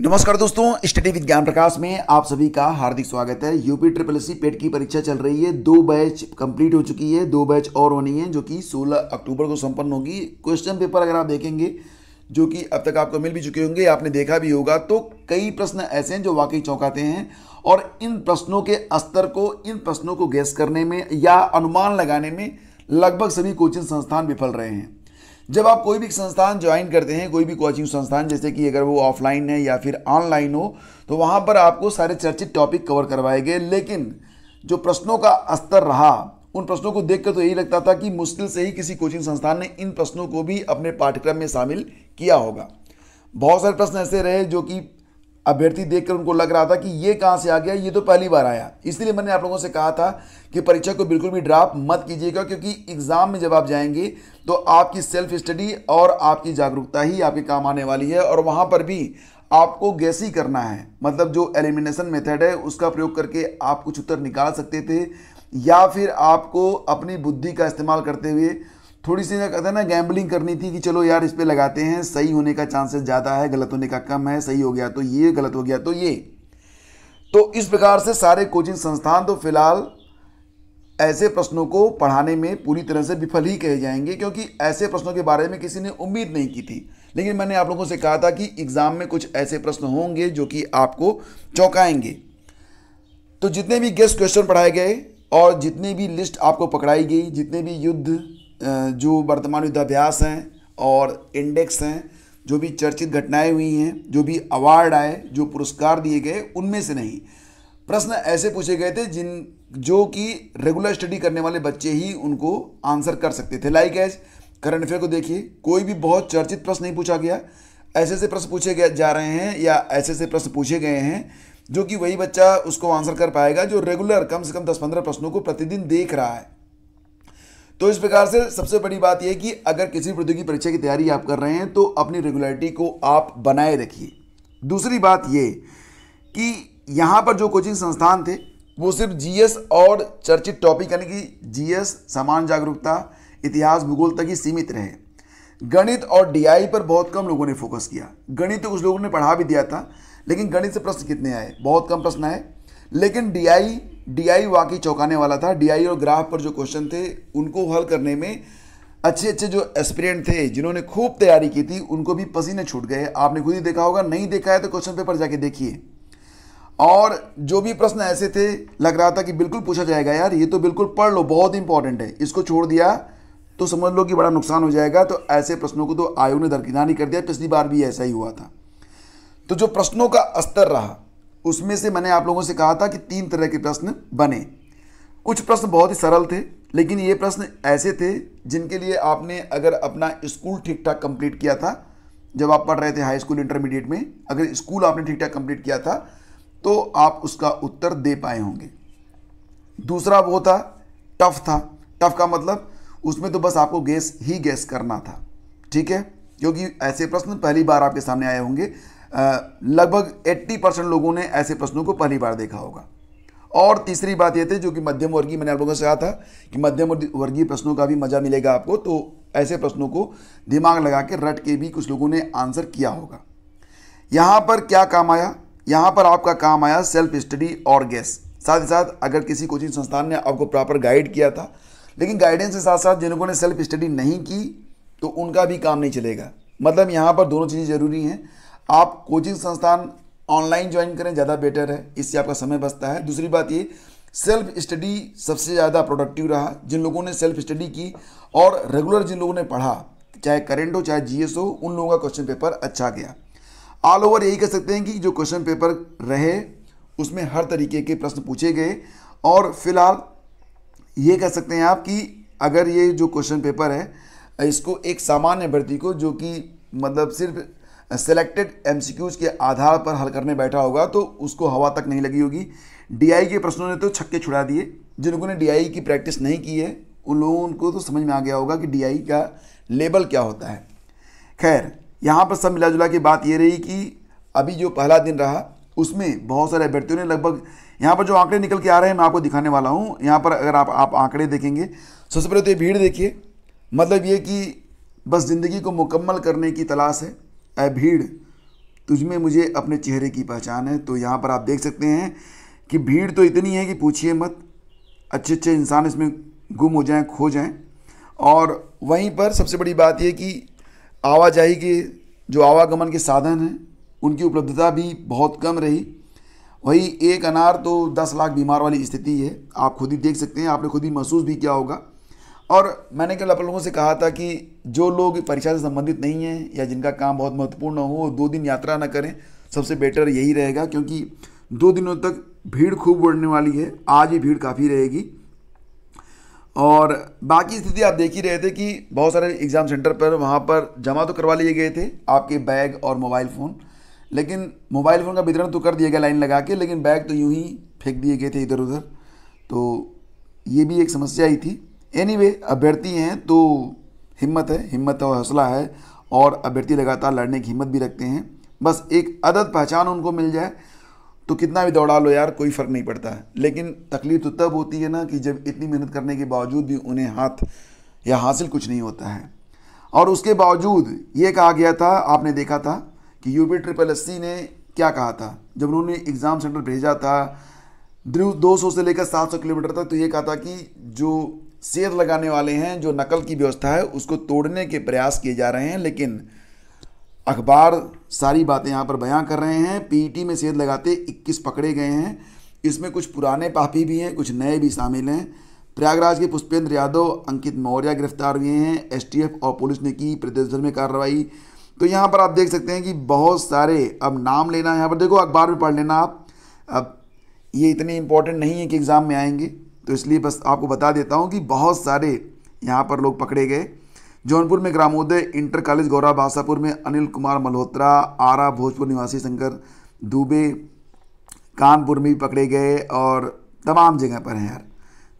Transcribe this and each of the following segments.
नमस्कार दोस्तों study with ज्ञान प्रकाश में आप सभी का हार्दिक स्वागत है यूपी ट्रिपल सी पेट की परीक्षा चल रही है दो बैच कंप्लीट हो चुकी है दो बैच और होनी है जो कि 16 अक्टूबर को संपन्न होगी क्वेश्चन पेपर अगर आप देखेंगे जो कि अब तक आपको मिल भी चुके होंगे आपने देखा भी होगा तो कई प्रश्न ऐसे हैं जो वाकई चौंकाते हैं और इन प्रश्नों के स्तर को इन प्रश्नों को गैस करने में या अनुमान लगाने में लगभग सभी कोचिंग संस्थान विफल रहे हैं जब आप कोई भी संस्थान ज्वाइन करते हैं कोई भी कोचिंग संस्थान जैसे कि अगर वो ऑफलाइन है या फिर ऑनलाइन हो तो वहाँ पर आपको सारे चर्चित टॉपिक कवर करवाए गए लेकिन जो प्रश्नों का स्तर रहा उन प्रश्नों को देखकर तो यही लगता था कि मुश्किल से ही किसी कोचिंग संस्थान ने इन प्रश्नों को भी अपने पाठ्यक्रम में शामिल किया होगा बहुत सारे प्रश्न ऐसे रहे जो कि अभ्यर्थी देखकर उनको लग रहा था कि ये कहाँ से आ गया ये तो पहली बार आया इसलिए मैंने आप लोगों से कहा था कि परीक्षा को बिल्कुल भी ड्राप मत कीजिएगा क्योंकि एग्ज़ाम में जब आप जाएंगे तो आपकी सेल्फ स्टडी और आपकी जागरूकता ही आपके काम आने वाली है और वहाँ पर भी आपको गैस ही करना है मतलब जो एलिमिनेशन मेथड है उसका प्रयोग करके आप कुछ उत्तर निकाल सकते थे या फिर आपको अपनी बुद्धि का इस्तेमाल करते हुए थोड़ी सी कहते हैं ना गैम्बलिंग करनी थी कि चलो यार इस पर लगाते हैं सही होने का चांसेस ज़्यादा है गलत होने का कम है सही हो गया तो ये गलत हो गया तो ये तो इस प्रकार से सारे कोचिंग संस्थान तो फिलहाल ऐसे प्रश्नों को पढ़ाने में पूरी तरह से विफल ही कहे जाएंगे क्योंकि ऐसे प्रश्नों के बारे में किसी ने उम्मीद नहीं की थी लेकिन मैंने आप लोगों से कहा था कि एग्ज़ाम में कुछ ऐसे प्रश्न होंगे जो कि आपको चौंकाएंगे तो जितने भी गेस्ट क्वेश्चन पढ़ाए गए और जितनी भी लिस्ट आपको पकड़ाई गई जितने भी युद्ध जो वर्तमान युद्धाभ्यास हैं और इंडेक्स हैं जो भी चर्चित घटनाएं हुई हैं जो भी अवार्ड आए जो पुरस्कार दिए गए उनमें से नहीं प्रश्न ऐसे पूछे गए थे जिन जो कि रेगुलर स्टडी करने वाले बच्चे ही उनको आंसर कर सकते थे लाइक एज करंट अफेयर को देखिए कोई भी बहुत चर्चित प्रश्न नहीं पूछा गया ऐसे ऐसे प्रश्न पूछे जा रहे हैं या ऐसे ऐसे प्रश्न पूछे गए हैं जो कि वही बच्चा उसको आंसर कर पाएगा जो रेगुलर कम से कम दस पंद्रह प्रश्नों को प्रतिदिन देख रहा है तो इस प्रकार से सबसे बड़ी बात यह कि अगर किसी प्रौद्योगिकी परीक्षा की तैयारी आप कर रहे हैं तो अपनी रेगुलरिटी को आप बनाए रखिए दूसरी बात ये कि यहाँ पर जो कोचिंग संस्थान थे वो सिर्फ जीएस और चर्चित टॉपिक यानी कि जीएस समान जागरूकता इतिहास भूगोल तक ही सीमित रहे गणित और डीआई पर बहुत कम लोगों ने फोकस किया गणित तो कुछ लोगों ने पढ़ा भी दिया था लेकिन गणित से प्रश्न कितने आए बहुत कम प्रश्न आए लेकिन डीआई डीआई वाकई चौंकाने वाला था डीआई और ग्राफ पर जो क्वेश्चन थे उनको हल करने में अच्छे अच्छे जो एस्पिरेंट थे जिन्होंने खूब तैयारी की थी उनको भी पसीने छूट गए आपने खुद ही देखा होगा नहीं देखा है तो क्वेश्चन पेपर जाके देखिए और जो भी प्रश्न ऐसे थे लग रहा था कि बिल्कुल पूछा जाएगा यार ये तो बिल्कुल पढ़ लो बहुत इंपॉर्टेंट है इसको छोड़ दिया तो समझ लो कि बड़ा नुकसान हो जाएगा तो ऐसे प्रश्नों को तो आयोग ने दरकिनार ही कर दिया पिछली बार भी ऐसा ही हुआ था तो जो प्रश्नों का स्तर रहा उसमें से मैंने आप लोगों से कहा था कि तीन तरह के प्रश्न बने कुछ प्रश्न बहुत ही सरल थे लेकिन ये प्रश्न ऐसे थे जिनके लिए आपने अगर अपना स्कूल ठीक ठाक कंप्लीट किया था जब आप पढ़ रहे थे हाई स्कूल इंटरमीडिएट में अगर स्कूल आपने ठीक ठाक कंप्लीट किया था तो आप उसका उत्तर दे पाए होंगे दूसरा वो था टफ था टफ का मतलब उसमें तो बस आपको गैस ही गैस करना था ठीक है क्योंकि ऐसे प्रश्न पहली बार आपके सामने आए होंगे लगभग 80 परसेंट लोगों ने ऐसे प्रश्नों को पहली बार देखा होगा और तीसरी बात ये थी जो कि मध्यम वर्गीय मैंने आप लोगों से कहा था कि मध्यम वर्गीय प्रश्नों का भी मजा मिलेगा आपको तो ऐसे प्रश्नों को दिमाग लगा के रट के भी कुछ लोगों ने आंसर किया होगा यहाँ पर क्या काम आया यहाँ पर आपका काम आया सेल्फ स्टडी और गैस साथ ही साथ अगर किसी कोचिंग संस्थान ने आपको प्रॉपर गाइड किया था लेकिन गाइडेंस के साथ साथ जिन लोगों ने सेल्फ स्टडी नहीं की तो उनका भी काम नहीं चलेगा मतलब यहाँ पर दोनों चीज़ें ज़रूरी हैं आप कोचिंग संस्थान ऑनलाइन ज्वाइन करें ज़्यादा बेटर है इससे आपका समय बचता है दूसरी बात ये सेल्फ स्टडी सबसे ज़्यादा प्रोडक्टिव रहा जिन लोगों ने सेल्फ स्टडी की और रेगुलर जिन लोगों ने पढ़ा चाहे करेंट हो चाहे जीएस हो उन लोगों का क्वेश्चन पेपर अच्छा गया ऑल ओवर यही कह सकते हैं कि जो क्वेश्चन पेपर रहे उसमें हर तरीके के प्रश्न पूछे गए और फिलहाल ये कह सकते हैं आप कि अगर ये जो क्वेश्चन पेपर है इसको एक सामान्य भर्ती को जो कि मतलब सिर्फ सेलेक्टेड एमसीक्यूज के आधार पर हल करने बैठा होगा तो उसको हवा तक नहीं लगी होगी डीआई के प्रश्नों ने तो छक्के छुड़ा दिए जिन लोगों ने डीआई की प्रैक्टिस नहीं की है उन लोगों को तो समझ में आ गया होगा कि डीआई का लेबल क्या होता है खैर यहाँ पर सब मिला जुला की बात ये रही कि अभी जो पहला दिन रहा उसमें बहुत सारे अभ्यर्थियों ने लगभग यहाँ पर जो आंकड़े निकल के आ रहे हैं मैं आपको दिखाने वाला हूँ यहाँ पर अगर आप आप आंकड़े देखेंगे सबसे पहले तो ये भीड़ देखिए मतलब ये कि बस ज़िंदगी को मुकम्मल करने की तलाश है ए भीड़ तुझमें मुझे अपने चेहरे की पहचान है तो यहाँ पर आप देख सकते हैं कि भीड़ तो इतनी है कि पूछिए मत अच्छे अच्छे इंसान इसमें गुम हो जाएं खो जाएं और वहीं पर सबसे बड़ी बात यह कि आवाजाही के जो आवागमन के साधन हैं उनकी उपलब्धता भी बहुत कम रही वही एक अनार तो दस लाख बीमार वाली स्थिति है आप खुद ही देख सकते हैं आपने खुद ही महसूस भी किया होगा और मैंने कल आप लोगों से कहा था कि जो लोग परीक्षा से संबंधित नहीं हैं या जिनका काम बहुत महत्वपूर्ण हो दो दिन यात्रा ना करें सबसे बेटर यही रहेगा क्योंकि दो दिनों तक भीड़ खूब बढ़ने वाली है आज ही भीड़ काफ़ी रहेगी और बाकी स्थिति आप देख ही रहे थे कि बहुत सारे एग्ज़ाम सेंटर पर वहाँ पर जमा तो करवा लिए गए थे आपके बैग और मोबाइल फ़ोन लेकिन मोबाइल फ़ोन का वितरण तो कर दिया गया लाइन लगा के लेकिन बैग तो यूँ ही फेंक दिए गए थे इधर उधर तो ये भी एक समस्या ही थी एनी anyway, अभ्यर्थी हैं तो हिम्मत है हिम्मत और हौसला है और अभ्यर्थी लगातार लड़ने की हिम्मत भी रखते हैं बस एक अदद पहचान उनको मिल जाए तो कितना भी दौड़ा लो यार कोई फ़र्क नहीं पड़ता है लेकिन तकलीफ तो तब होती है ना कि जब इतनी मेहनत करने के बावजूद भी उन्हें हाथ या हासिल कुछ नहीं होता है और उसके बावजूद ये कहा गया था आपने देखा था कि यूपी ट्रिपल एस ने क्या कहा था जब उन्होंने एग्ज़ाम सेंटर भेजा था दो सौ से लेकर सात सौ किलोमीटर तक तो ये कहा था कि जो शेर लगाने वाले हैं जो नकल की व्यवस्था है उसको तोड़ने के प्रयास किए जा रहे हैं लेकिन अखबार सारी बातें यहाँ पर बयां कर रहे हैं पीटी में सेध लगाते 21 पकड़े गए हैं इसमें कुछ पुराने पापी भी हैं कुछ नए भी शामिल हैं प्रयागराज के पुष्पेंद्र यादव अंकित मौर्य गिरफ्तार हुए हैं एस और पुलिस ने की प्रदेश भर में कार्रवाई तो यहाँ पर आप देख सकते हैं कि बहुत सारे अब नाम लेना यहाँ पर देखो अखबार में पढ़ लेना आप अब ये इतने इंपॉर्टेंट नहीं है कि एग्ज़ाम में आएंगे तो इसलिए बस आपको बता देता हूँ कि बहुत सारे यहाँ पर लोग पकड़े गए जौनपुर में ग्रामोदय इंटर कॉलेज गौरा भाषापुर में अनिल कुमार मल्होत्रा आरा भोजपुर निवासी शंकर दुबे कानपुर में भी पकड़े गए और तमाम जगह पर हैं यार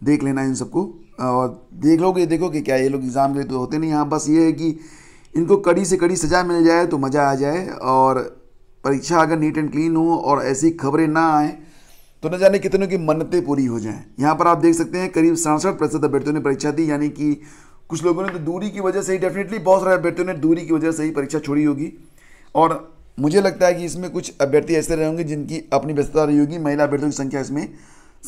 देख लेना इन सबको और देख लोगे देखो कि क्या ये लोग एग्ज़ाम के लिए तो होते नहीं यहाँ बस ये है कि इनको कड़ी से कड़ी सज़ा मिल जाए तो मज़ा आ जाए और परीक्षा अगर नीट एंड क्लीन हो और ऐसी खबरें ना आएँ तो न जाने कितनों की मन्नतें पूरी हो जाएं यहाँ पर आप देख सकते हैं करीब सड़सठ प्रतिशत अभ्यर्थियों ने परीक्षा दी यानी कि कुछ लोगों ने तो दूरी की वजह से ही डेफिनेटली बहुत सारे अभ्यर्थियों ने दूरी की वजह से ही परीक्षा छोड़ी होगी और मुझे लगता है कि इसमें कुछ अभ्यर्थी ऐसे रहे होंगे जिनकी अपनी व्यस्तता रही होगी महिला अभ्यर्थियों की संख्या इसमें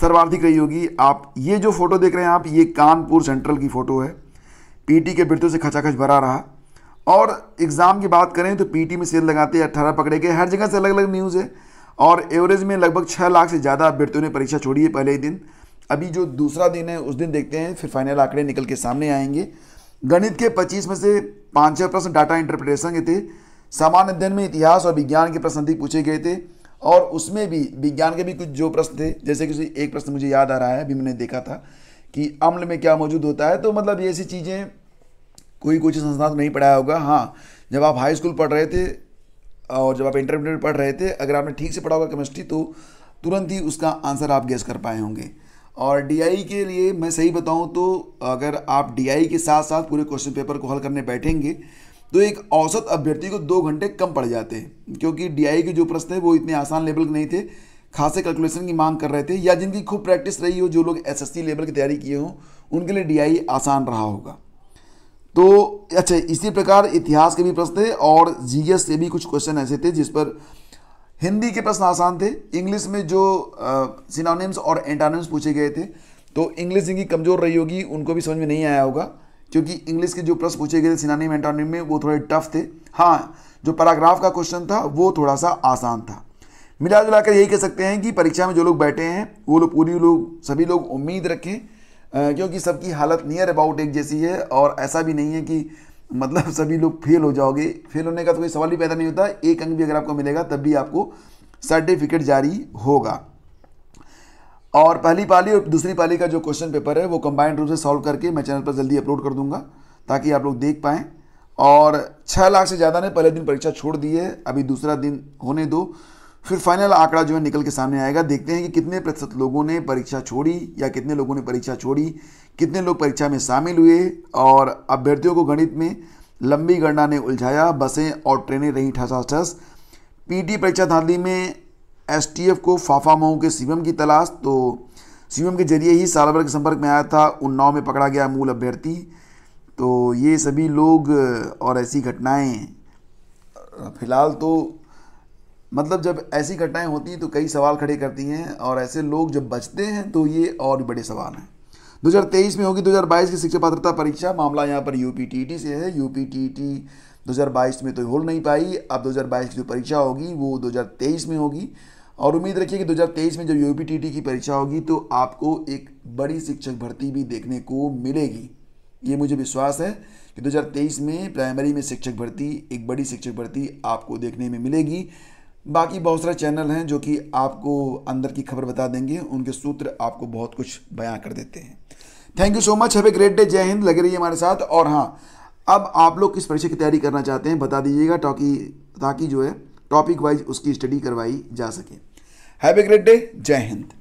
सर्वाधिक रही होगी आप ये जो फोटो देख रहे हैं आप ये कानपुर सेंट्रल की फ़ोटो है पीटी के अभ्यर्थियों से खचाखच भरा रहा और एग्ज़ाम की बात करें तो पीटी में सेल लगाते अट्ठारह पकड़े गए हर जगह से अलग अलग न्यूज़ है और एवरेज में लगभग छः लाख से ज़्यादा अभ्यर्थियों ने परीक्षा छोड़ी है पहले ही दिन अभी जो दूसरा दिन है उस दिन देखते हैं फिर फाइनल आंकड़े निकल के सामने आएंगे गणित के 25 में से पाँच छः प्रश्न डाटा इंटरप्रिटेशन के थे सामान्य अध्ययन में इतिहास और विज्ञान के प्रश्न अधिक पूछे गए थे और उसमें भी विज्ञान के भी कुछ जो प्रश्न थे जैसे कि एक प्रश्न मुझे याद आ रहा है अभी मैंने देखा था कि अम्ल में क्या मौजूद होता है तो मतलब ये ऐसी चीज़ें कोई कोचिंग संस्थान नहीं पढ़ाया होगा हाँ जब आप हाई स्कूल पढ़ रहे थे और जब आप इंटरमीडिएट पढ़ रहे थे अगर आपने ठीक से पढ़ा होगा केमिस्ट्री तो तुरंत ही उसका आंसर आप गेस कर पाए होंगे और डी के लिए मैं सही बताऊँ तो अगर आप डी के साथ साथ पूरे क्वेश्चन पेपर को हल करने बैठेंगे तो एक औसत अभ्यर्थी को दो घंटे कम पड़ जाते हैं क्योंकि डी के जो प्रश्न हैं वो इतने आसान लेवल के नहीं थे खासे कैलकुलेशन की मांग कर रहे थे या जिनकी खूब प्रैक्टिस रही हो जो लोग एसएससी लेवल की तैयारी किए हों उनके लिए डीआई आसान रहा होगा तो अच्छा इसी प्रकार इतिहास के भी प्रश्न थे और जीएस से भी कुछ क्वेश्चन ऐसे थे जिस पर हिंदी के प्रश्न आसान थे इंग्लिश में जो सिनोनिम्स और एंटानिम्स पूछे गए थे तो इंग्लिश जिनकी कमज़ोर रही होगी उनको भी समझ में नहीं आया होगा क्योंकि इंग्लिश के जो प्रश्न पूछे गए थे सिनानिम एंटानिम में वो थोड़े टफ थे हाँ जो पैराग्राफ का क्वेश्चन था वो थोड़ा सा आसान था मिला जुला कर यही कह सकते हैं कि परीक्षा में जो लोग बैठे हैं वो लोग पूरी लोग सभी लोग उम्मीद रखें क्योंकि सबकी हालत नियर अबाउट एक जैसी है और ऐसा भी नहीं है कि मतलब सभी लोग फेल हो जाओगे फेल होने का तो कोई सवाल ही पैदा नहीं होता एक अंक भी अगर आपको मिलेगा तब भी आपको सर्टिफिकेट जारी होगा और पहली पाली और दूसरी पाली का जो क्वेश्चन पेपर है वो कंबाइंड रूप से सॉल्व करके मैं चैनल पर जल्दी अपलोड कर दूंगा ताकि आप लोग देख पाएँ और छः लाख से ज़्यादा ने पहले दिन परीक्षा छोड़ दी है अभी दूसरा दिन होने दो फिर फाइनल आंकड़ा जो है निकल के सामने आएगा देखते हैं कि कितने प्रतिशत लोगों ने परीक्षा छोड़ी या कितने लोगों ने परीक्षा छोड़ी कितने लोग परीक्षा में शामिल हुए और अभ्यर्थियों को गणित में लंबी गणना ने उलझाया बसें और ट्रेनें रहीं ठसाठस पीटी परीक्षा धांधली में एसटीएफ को फाफा मऊ के सीएम की तलाश तो सीएम के जरिए ही भर के संपर्क में आया था उन्नाव में पकड़ा गया मूल अभ्यर्थी तो ये सभी लोग और ऐसी घटनाएं फिलहाल तो मतलब जब ऐसी घटनाएं होती हैं तो कई सवाल खड़े करती हैं और ऐसे लोग जब बचते हैं तो ये और बड़े सवाल हैं 2023 में होगी 2022 की शिक्षा पात्रता परीक्षा मामला यहाँ पर यू से है यू 2022 में तो हो नहीं पाई अब 2022 की जो परीक्षा होगी वो 2023 में होगी और उम्मीद रखिए कि 2023 में जब यू की परीक्षा होगी तो आपको एक बड़ी शिक्षक भर्ती भी देखने को मिलेगी ये मुझे विश्वास है कि 2023 में प्राइमरी में शिक्षक भर्ती एक बड़ी शिक्षक भर्ती आपको देखने में मिलेगी बाकी बहुत सारे चैनल हैं जो कि आपको अंदर की खबर बता देंगे उनके सूत्र आपको बहुत कुछ बयां कर देते हैं thank you so much have a great day Jai Hind लगे रहिए हमारे साथ और हाँ अब आप लोग किस परीक्षा की तैयारी करना चाहते हैं बता दीजिएगा ताकि ताकि जो है टॉपिक वाइज उसकी स्टडी करवाई जा सके हैवे ग्रेट डे जय हिंद